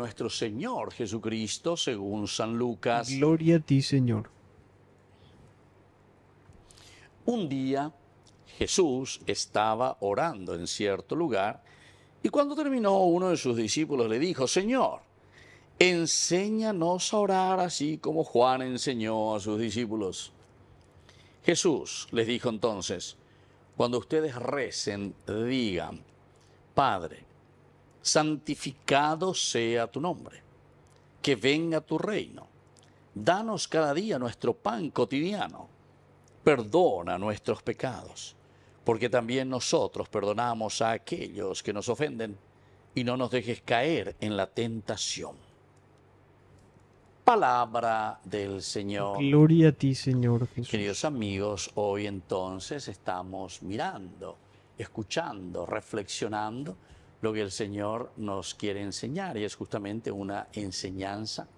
nuestro Señor Jesucristo según San Lucas. Gloria a ti, Señor. Un día Jesús estaba orando en cierto lugar y cuando terminó uno de sus discípulos le dijo, Señor, enséñanos a orar así como Juan enseñó a sus discípulos. Jesús les dijo entonces, cuando ustedes recen, digan, Padre, santificado sea tu nombre, que venga tu reino. Danos cada día nuestro pan cotidiano. Perdona nuestros pecados, porque también nosotros perdonamos a aquellos que nos ofenden, y no nos dejes caer en la tentación. Palabra del Señor. Gloria a ti, Señor Queridos amigos, hoy entonces estamos mirando, escuchando, reflexionando lo que el Señor nos quiere enseñar y es justamente una enseñanza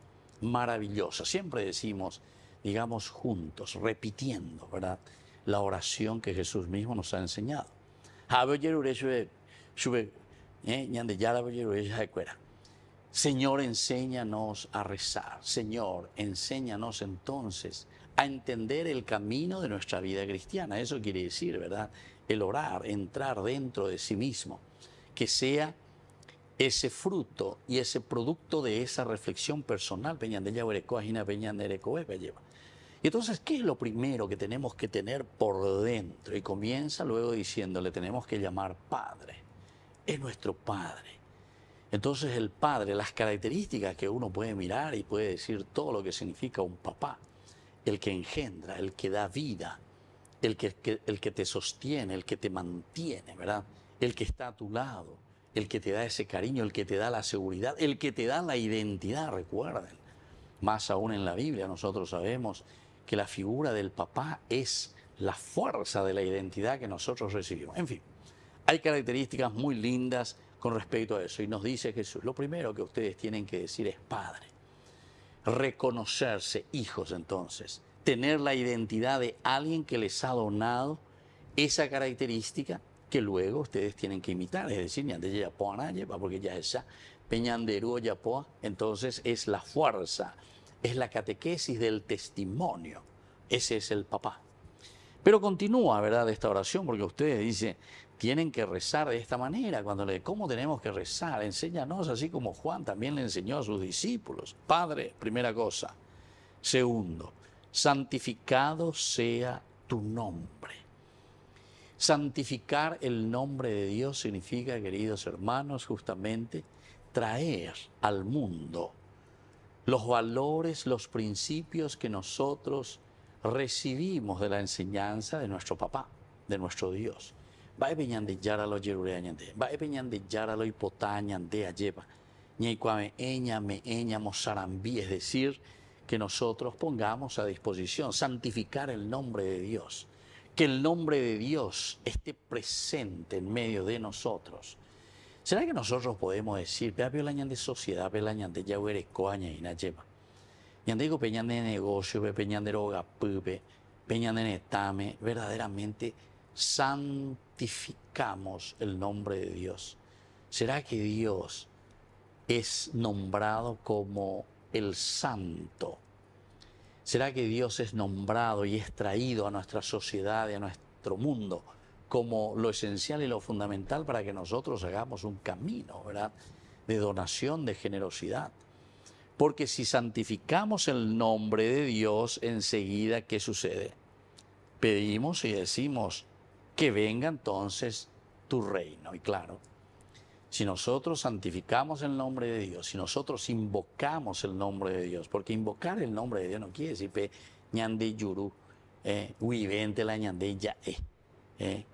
maravillosa. Siempre decimos, digamos juntos, repitiendo, ¿verdad? La oración que Jesús mismo nos ha enseñado. Eh, Señor, enséñanos a rezar. Señor, enséñanos entonces a entender el camino de nuestra vida cristiana. Eso quiere decir, ¿verdad? El orar, entrar dentro de sí mismo que sea ese fruto y ese producto de esa reflexión personal. Y entonces, ¿qué es lo primero que tenemos que tener por dentro? Y comienza luego diciéndole, tenemos que llamar Padre. Es nuestro Padre. Entonces el Padre, las características que uno puede mirar y puede decir todo lo que significa un papá, el que engendra, el que da vida, el que, el que te sostiene, el que te mantiene, ¿verdad? el que está a tu lado, el que te da ese cariño, el que te da la seguridad, el que te da la identidad, recuerden. Más aún en la Biblia nosotros sabemos que la figura del papá es la fuerza de la identidad que nosotros recibimos. En fin, hay características muy lindas con respecto a eso. Y nos dice Jesús, lo primero que ustedes tienen que decir es Padre. Reconocerse hijos entonces, tener la identidad de alguien que les ha donado esa característica que luego ustedes tienen que imitar, es decir, porque ya esa peñandero yapoa, entonces es la fuerza, es la catequesis del testimonio, ese es el papá. Pero continúa, ¿verdad?, esta oración, porque ustedes dicen, tienen que rezar de esta manera, cuando le cómo tenemos que rezar, enséñanos, así como Juan también le enseñó a sus discípulos. Padre, primera cosa. Segundo, santificado sea tu nombre. Santificar el nombre de Dios significa, queridos hermanos, justamente traer al mundo los valores, los principios que nosotros recibimos de la enseñanza de nuestro papá, de nuestro Dios. de lo lo me eña es decir, que nosotros pongamos a disposición, santificar el nombre de Dios que el nombre de Dios esté presente en medio de nosotros. ¿Será que nosotros podemos decir, vea, de sociedad, pelañan de yahuerecoaña y nachema? digo peñan de negocio, peñan de rogapupe, peñan de netame, verdaderamente santificamos el nombre de Dios. ¿Será que Dios es nombrado como el santo? ¿Será que Dios es nombrado y es traído a nuestra sociedad y a nuestro mundo como lo esencial y lo fundamental para que nosotros hagamos un camino, ¿verdad? De donación, de generosidad. Porque si santificamos el nombre de Dios, enseguida, ¿qué sucede? Pedimos y decimos, que venga entonces tu reino. Y claro, si nosotros santificamos el nombre de Dios, si nosotros invocamos el nombre de Dios, porque invocar el nombre de Dios no quiere decir pe ñande yuru, eh, uivente la ñande yae, eh,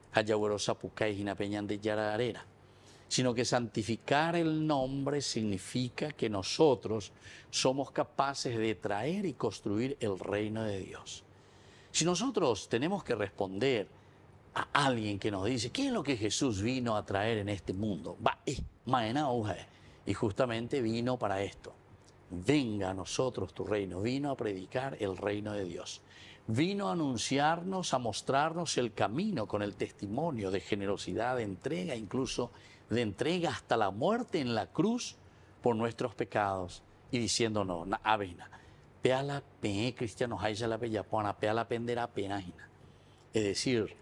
yararera sino que santificar el nombre significa que nosotros somos capaces de traer y construir el reino de Dios. Si nosotros tenemos que responder alguien que nos dice, ¿qué es lo que Jesús vino a traer en este mundo? Va, y justamente vino para esto. Venga a nosotros tu reino, vino a predicar el reino de Dios. Vino a anunciarnos, a mostrarnos el camino con el testimonio de generosidad, de entrega, incluso de entrega hasta la muerte en la cruz por nuestros pecados y diciéndonos, avena, peala pe, eh, cristianos, la bella pona, penderá Es decir,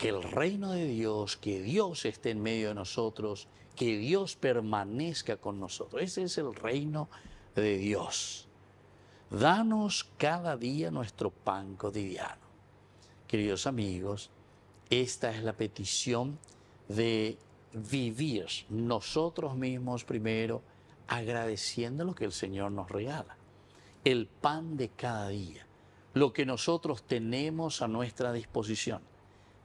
que el reino de Dios, que Dios esté en medio de nosotros, que Dios permanezca con nosotros. Ese es el reino de Dios. Danos cada día nuestro pan cotidiano. Queridos amigos, esta es la petición de vivir nosotros mismos primero agradeciendo lo que el Señor nos regala, el pan de cada día, lo que nosotros tenemos a nuestra disposición.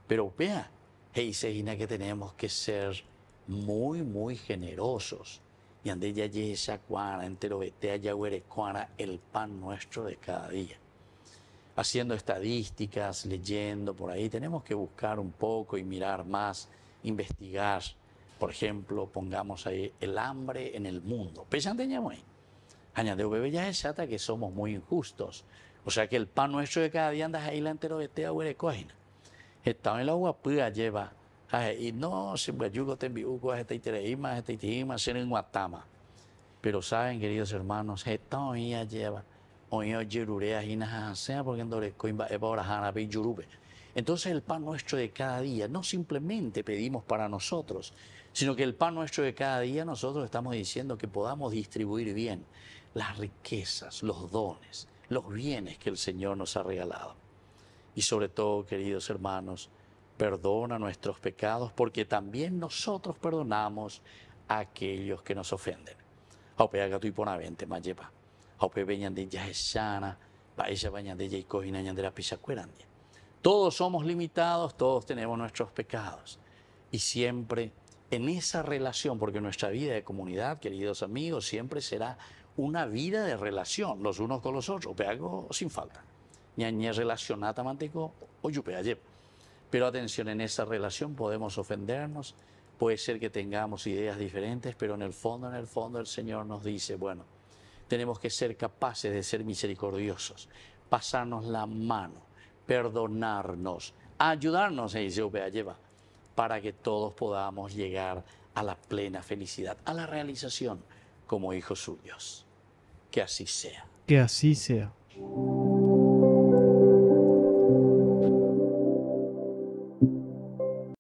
Pero vea, Heiseína, que tenemos que ser muy, muy generosos. Y ande ya cuara, vetea ya cuara, el pan nuestro de cada día. Haciendo estadísticas, leyendo por ahí, tenemos que buscar un poco y mirar más, investigar. Por ejemplo, pongamos ahí el hambre en el mundo. Pesante ya muy. Añadeo oh, bebé ya es que somos muy injustos. O sea que el pan nuestro de cada día andas ahí la vete huere Estamos en la guapía lleva. Y no, se esta tembiuco, ajetitereima, ajetiteima, ser en guatama. Pero saben, queridos hermanos, estamos ya lleva. sea porque en Dorecoimba, eba, orajana, Entonces el pan nuestro de cada día, no simplemente pedimos para nosotros, sino que el pan nuestro de cada día nosotros estamos diciendo que podamos distribuir bien las riquezas, los dones, los bienes que el Señor nos ha regalado. Y sobre todo, queridos hermanos, perdona nuestros pecados porque también nosotros perdonamos a aquellos que nos ofenden. Todos somos limitados, todos tenemos nuestros pecados. Y siempre en esa relación, porque nuestra vida de comunidad, queridos amigos, siempre será una vida de relación, los unos con los otros, sin falta ni relacionada temático o Pero atención, en esa relación podemos ofendernos, puede ser que tengamos ideas diferentes, pero en el fondo, en el fondo el Señor nos dice, bueno, tenemos que ser capaces de ser misericordiosos, pasarnos la mano, perdonarnos, ayudarnos, para que todos podamos llegar a la plena felicidad, a la realización como hijos suyos. Que así sea. Que así sea.